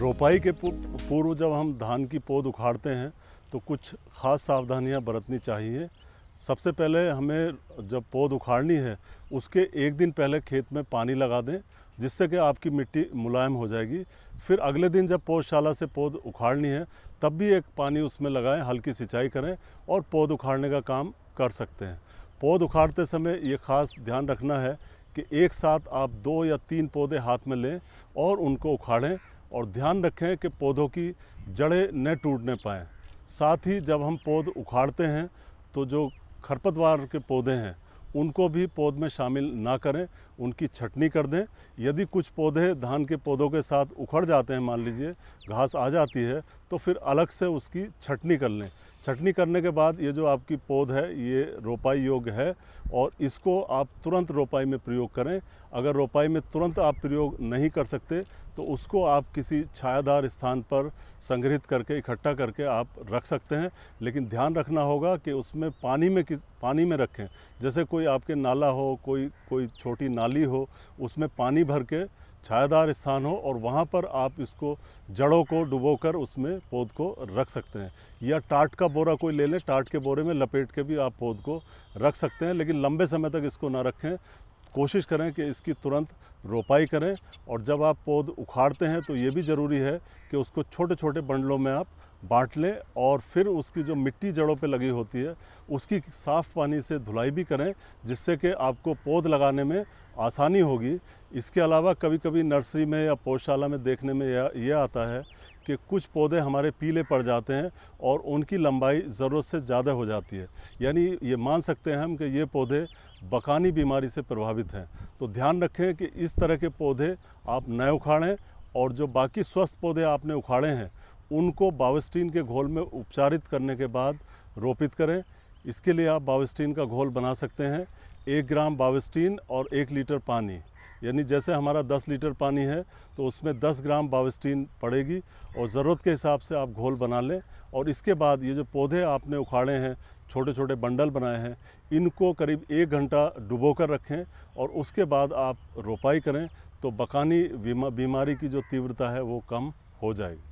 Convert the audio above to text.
रोपाई के पूर्व जब हम धान की पौध उखाड़ते हैं तो कुछ खास सावधानियां बरतनी चाहिए सबसे पहले हमें जब पौध उखाड़नी है उसके एक दिन पहले खेत में पानी लगा दें जिससे कि आपकी मिट्टी मुलायम हो जाएगी फिर अगले दिन जब पौधशाला से पौध उखाड़नी है तब भी एक पानी उसमें लगाएं हल्की सिंचाई करें और पौध उखाड़ने का काम कर सकते हैं पौध उखाड़ते समय ये खास ध्यान रखना है कि एक साथ आप दो या तीन पौधे हाथ में लें और उनको उखाड़ें और ध्यान रखें कि पौधों की जड़ें न टूटने पाएँ साथ ही जब हम पौध उखाड़ते हैं तो जो खरपतवार के पौधे हैं उनको भी पौध में शामिल ना करें उनकी छटनी कर दें यदि कुछ पौधे धान के पौधों के साथ उखड़ जाते हैं मान लीजिए घास आ जाती है तो फिर अलग से उसकी छटनी कर लें छटनी करने के बाद ये जो आपकी पौध है ये रोपाई योग्य है और इसको आप तुरंत रोपाई में प्रयोग करें अगर रोपाई में तुरंत आप प्रयोग नहीं कर सकते तो उसको आप किसी छायादार स्थान पर संग्रहित करके इकट्ठा करके आप रख सकते हैं लेकिन ध्यान रखना होगा कि उसमें पानी में किस पानी में रखें जैसे कोई आपके नाला हो कोई कोई छोटी नाली हो उसमें पानी भर के छायादार स्थान हो और वहाँ पर आप इसको जड़ों को डुबोकर उसमें पौध को रख सकते हैं या टाट का बोरा कोई ले लें टाट के बोरे में लपेट के भी आप पौध को रख सकते हैं लेकिन लंबे समय तक इसको ना रखें कोशिश करें कि इसकी तुरंत रोपाई करें और जब आप पौध उखाड़ते हैं तो ये भी ज़रूरी है कि उसको छोटे छोटे बंडलों में आप बांट लें और फिर उसकी जो मिट्टी जड़ों पे लगी होती है उसकी साफ़ पानी से धुलाई भी करें जिससे कि आपको पौध लगाने में आसानी होगी इसके अलावा कभी कभी नर्सरी में या पौधशाला में देखने में यह आता है कि कुछ पौधे हमारे पीले पड़ जाते हैं और उनकी लंबाई ज़रूरत से ज़्यादा हो जाती है यानी ये मान सकते हैं हम कि ये पौधे बकानी बीमारी से प्रभावित हैं तो ध्यान रखें कि इस तरह के पौधे आप न उखाड़ें और जो बाकी स्वस्थ पौधे आपने उखाड़े हैं उनको बावस्टीन के घोल में उपचारित करने के बाद रोपित करें इसके लिए आप बावस्टीन का घोल बना सकते हैं एक ग्राम बावस्टीन और एक लीटर पानी यानी जैसे हमारा 10 लीटर पानी है तो उसमें 10 ग्राम बावस्टीन पड़ेगी और ज़रूरत के हिसाब से आप घोल बना लें और इसके बाद ये जो पौधे आपने उखाड़े हैं छोटे छोटे बंडल बनाए हैं इनको करीब एक घंटा डुबो कर रखें और उसके बाद आप रोपाई करें तो बकानी बीमारी की जो तीव्रता है वो कम हो जाएगी